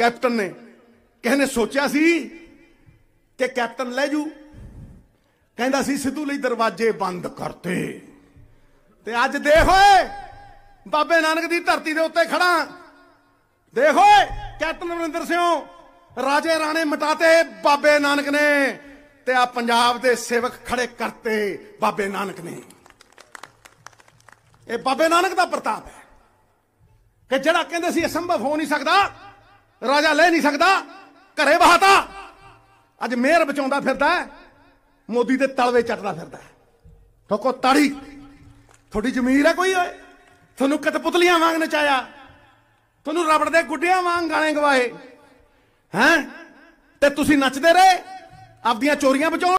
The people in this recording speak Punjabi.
ਕੈਪਟਨ ਨੇ ਕਿਸੇ ਸੋਚਿਆ ਸੀ ਕਿ ਕੈਪਟਨ ਲੈ ਜੂ ਕਹਿੰਦਾ ਸੀ ਸਿੱਧੂ ਲਈ ਦਰਵਾਜ਼ੇ ਬੰਦ ਕਰਤੇ ਤੇ ਅੱਜ ਦੇਖ ਓਏ ਬਾਬੇ ਨਾਨਕ ਦੀ ਧਰਤੀ ਦੇ ਉੱਤੇ ਖੜਾ ਦੇਖ ਓਏ ਕੈਪਟਨ ਅਮਰਿੰਦਰ ਸਿੰਘ ਰਾਜੇ ਰਾਣੇ ਮਟਾਤੇ ਬਾਬੇ ਨਾਨਕ ਨੇ ਤੇ ਆ ਪੰਜਾਬ ਦੇ ਸੇਵਕ ਖੜੇ ਕਰਤੇ ਬਾਬੇ ਨਾਨਕ ਨੇ ਇਹ ਬਾਬੇ ਨਾਨਕ ਦਾ ਪ੍ਰਤਾਪ ਹੈ ਕਿ ਜਿਹੜਾ ਕਹਿੰਦੇ ਸੀ ਅਸੰਭਵ ਹੋ ਨਹੀਂ ਸਕਦਾ ਰਾਜਾ ਲੈ ਨਹੀਂ ਸਕਦਾ ਘਰੇ ਬਹਾਤਾ ਅੱਜ ਮੇਰ ਬਚਾਉਂਦਾ ਫਿਰਦਾ ਮੋਦੀ ਦੇ ਤਲਵੇ ਚੱਟਦਾ ਫਿਰਦਾ ਠੋਕੋ ਤਾੜੀ ਥੋੜੀ ਜ਼ਮੀਰ ਹੈ ਕੋਈ ਓਏ ਤੁਹਾਨੂੰ ਕਤਪੁਤਲੀਆਂ ਵਾਂਗ ਨਚਾਇਆ ਤੁਹਾਨੂੰ ਰਬੜ ਦੇ ਗੁੱਡਿਆਂ ਵਾਂਗ ਗਾਣੇ ਗਵਾਏ ਹੈ ਤੇ ਤੁਸੀਂ ਨੱਚਦੇ ਰਹੇ ਆਪਦੀਆਂ ਚੋਰੀਆਂ ਬਚਾਉਣ